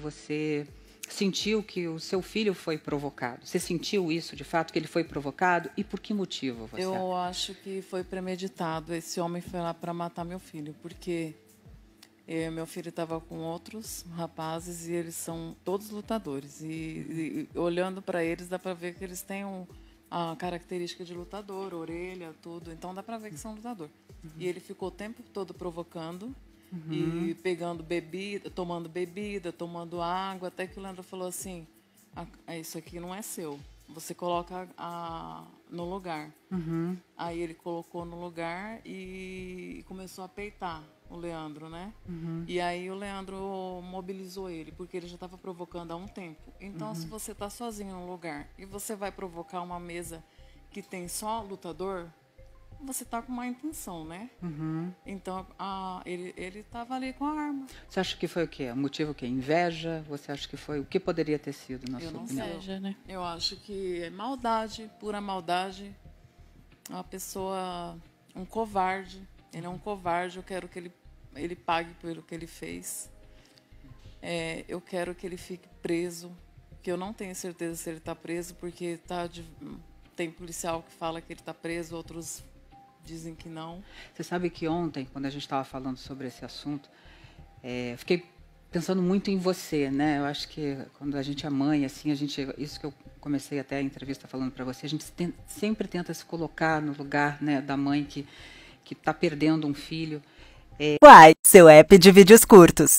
Você sentiu que o seu filho foi provocado? Você sentiu isso de fato que ele foi provocado e por que motivo? Você eu acho que foi premeditado. Esse homem foi lá para matar meu filho, porque eu, meu filho estava com outros rapazes e eles são todos lutadores. E, e olhando para eles dá para ver que eles têm um, a característica de lutador, orelha, tudo. Então dá para ver que são lutador. Uhum. E ele ficou o tempo todo provocando Uhum. E pegando bebida, tomando bebida, tomando água, até que o Leandro falou assim: ah, é, Isso aqui não é seu. Você coloca a, no lugar. Uhum. Aí ele colocou no lugar e começou a peitar o Leandro, né? Uhum. E aí o Leandro mobilizou ele, porque ele já estava provocando há um tempo. Então, se uhum. você está sozinho no lugar e você vai provocar uma mesa que tem só lutador, você tá com má intenção, né? Uhum. Então, a, ele, ele tava ali com a arma. Você acha que foi o quê? O motivo o quê? Inveja? Você acha que foi... O que poderia ter sido, na Eu sua não opinião? Inveja, né? Eu acho que é maldade, pura maldade. Uma pessoa... Um covarde. Ele é um covarde. Eu quero que ele, ele pague pelo que ele fez. É, eu quero que ele fique preso, que eu não tenho certeza se ele está preso, porque tá de, tem policial que fala que ele está preso, outros dizem que não. Você sabe que ontem, quando a gente estava falando sobre esse assunto, é, fiquei pensando muito em você, né? Eu acho que quando a gente é mãe, assim, a gente, isso que eu comecei até a entrevista falando para você, a gente tem, sempre tenta se colocar no lugar, né, da mãe que que está perdendo um filho. É... Uai, seu app de vídeos curtos.